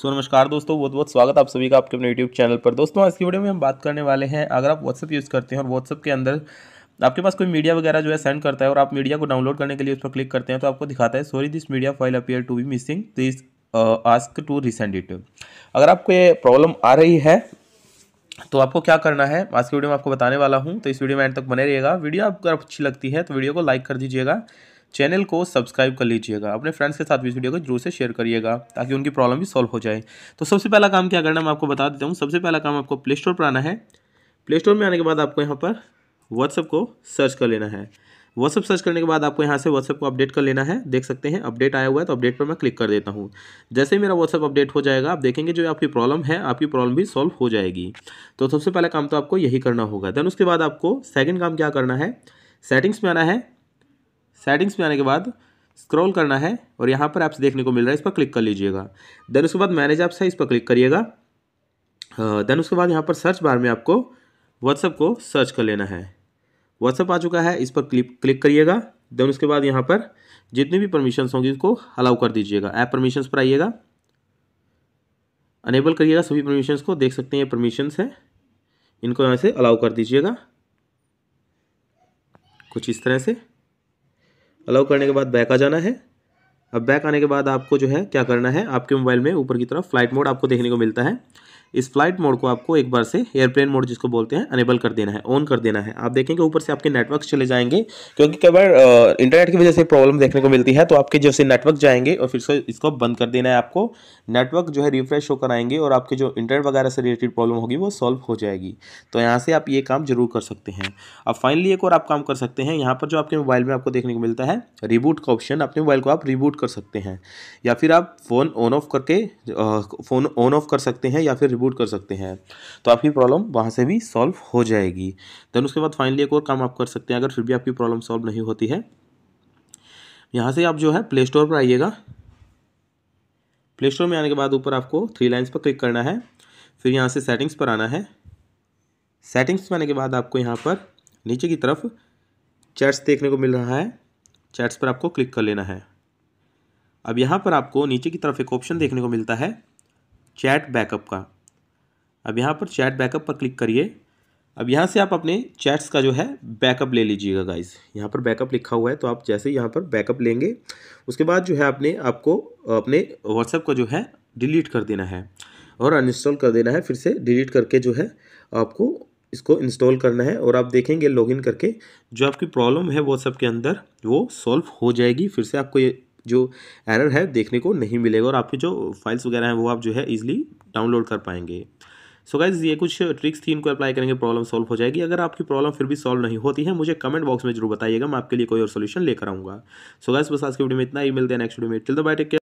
सो नमस्कार दोस्तों बहुत बहुत स्वागत आप सभी का आपके अपने यूट्यूब चैनल पर दोस्तों आज की वीडियो में हम बात करने वाले हैं अगर आप व्हाट्सअप यूज़ करते हैं और व्हाट्सअप के अंदर आपके पास कोई मीडिया वगैरह जो है सेंड करता है और आप मीडिया को डाउनलोड करने के लिए उस पर क्लिक करते हैं तो आपको दिखाता है sorry this media file appear to be missing this ask to resend it अगर आपको ये प्रॉब्लम आ रही है तो आपको क्या करना है आज की वीडियो में आपको बताने वाला हूँ तो इस वीडियो में एंड तक बने रहिएगा वीडियो आपको अच्छी लगती है तो वीडियो को लाइक कर दीजिएगा चैनल को सब्सक्राइब कर लीजिएगा अपने फ्रेंड्स के साथ भी इस वीडियो को जरूर से शेयर करिएगा ताकि उनकी प्रॉब्लम भी सॉल्व हो जाए तो सबसे पहला काम क्या करना मैं आपको बता देता हूँ सबसे पहला काम आपको प्ले स्टोर पर आना है प्ले स्टोर में आने के बाद आपको यहाँ पर व्हाट्सअप को सर्च कर लेना है व्हाट्सअप सर्च करने के बाद आपको यहाँ से व्हाट्सअप को अपडेट कर लेना है देख सकते हैं अपडेट आया हुआ है तो अपडेट पर मैं क्लिक कर देता हूँ जैसे ही मेरा व्हाट्सअप अपडेट हो जाएगा आप देखेंगे जो आपकी प्रॉब्लम है आपकी प्रॉब्लम भी सॉल्व हो जाएगी तो सबसे पहला काम तो आपको यही करना होगा देन उसके बाद आपको सेकेंड काम क्या करना है सेटिंग्स में आना है सेटिंग्स में आने के बाद स्क्रॉल करना है और यहाँ पर ऐप्स देखने को मिल रहा है इस पर क्लिक कर लीजिएगा देन उसके बाद मैनेज ऐप्स है इस पर क्लिक करिएगा देन उसके बाद यहाँ पर सर्च बार में आपको व्हाट्सअप को सर्च कर लेना है व्हाट्सअप आ चुका है इस पर क्लिक क्लिक करिएगा देन उसके बाद यहाँ पर जितनी भी परमिशंस होंगी उसको अलाउ कर दीजिएगा ऐप परमिशंस पर आइएगा अनेबल करिएगा सभी परमिशंस को देख सकते हैं ये परमिशंस हैं इनको यहाँ से अलाउ कर दीजिएगा कुछ इस तरह से अलाउ करने के बाद बैक आ जाना है अब बैक आने के बाद आपको जो है क्या करना है आपके मोबाइल में ऊपर की तरफ फ्लाइट मोड आपको देखने को मिलता है इस फ्लाइट मोड को आपको एक बार से एयरप्लेन मोड जिसको बोलते हैं अनेबल कर देना है ऑन कर देना है आप देखेंगे ऊपर से आपके नेटवर्क चले जाएंगे क्योंकि कई बार इंटरनेट की वजह से प्रॉब्लम देखने को मिलती है तो आपके जैसे नेटवर्क जाएंगे और फिर से इसको बंद कर देना है आपको नेटवर्क जो है रिफ्रेश होकर आएंगे और आपके जो इंटरनेट वगैरह से रिलेटेड प्रॉब्लम होगी वो सॉल्व हो जाएगी तो यहाँ से आप ये काम जरूर कर सकते हैं अब फाइनली एक और आप काम कर सकते हैं यहाँ पर जो आपके मोबाइल में आपको देखने को मिलता है रिबूट का ऑप्शन अपने मोबाइल को आप रिबूट कर कर सकते हैं या फिर आप फ़ोन ऑन ऑफ करके फ़ोन ऑन ऑफ कर सकते हैं या फिर रिबूट कर सकते हैं तो आपकी प्रॉब्लम वहाँ से भी सॉल्व हो जाएगी देन उसके बाद फाइनली एक और काम आप कर सकते हैं अगर फिर भी आपकी प्रॉब्लम सॉल्व नहीं होती है यहाँ से आप जो है प्ले स्टोर पर आइएगा प्ले स्टोर में आने के बाद ऊपर आपको थ्री लाइन्स पर क्लिक करना है फिर यहाँ से सेटिंग्स पर आना है सेटिंग्स में आने के बाद आपको यहाँ पर नीचे की तरफ चैट्स देखने को मिल रहा है चैट्स पर आपको क्लिक कर लेना है अब यहाँ पर आपको नीचे की तरफ एक ऑप्शन देखने को मिलता है चैट बैकअप का अब यहाँ पर चैट बैकअप पर क्लिक करिए अब यहाँ से आप अपने चैट्स का जो है बैकअप ले लीजिएगा गाइज यहाँ पर बैकअप लिखा हुआ है तो आप जैसे यहाँ पर बैकअप लेंगे उसके बाद जो है आपने आपको अपने व्हाट्सएप का जो है डिलीट कर देना है और अनइंस्टॉल कर देना है फिर से डिलीट करके जो है आपको इसको इंस्टॉल करना है और आप देखेंगे लॉगिन करके जो आपकी प्रॉब्लम है व्हाट्सएप के अंदर वो सॉल्व हो जाएगी फिर से आपको ये जो एरर है देखने को नहीं मिलेगा और आपके जो फाइल्स वगैरह हैं वो आप जो है ईजिली डाउनलोड कर पाएंगे सो so गाइज ये कुछ ट्रिक्स थी इनको अप्लाई करेंगे प्रॉब्लम सॉल्व हो जाएगी अगर आपकी प्रॉब्लम फिर भी सॉल्व नहीं होती है मुझे कमेंट बॉक्स में जरूर बताइएगा मैं आपके लिए कोई और सोल्यूशन लेकर आऊँगा सो गाइज बस आज के वीडियो में इतना ही मिलते हैं नेक्स्ट वीडियो में टिल द बाय टेक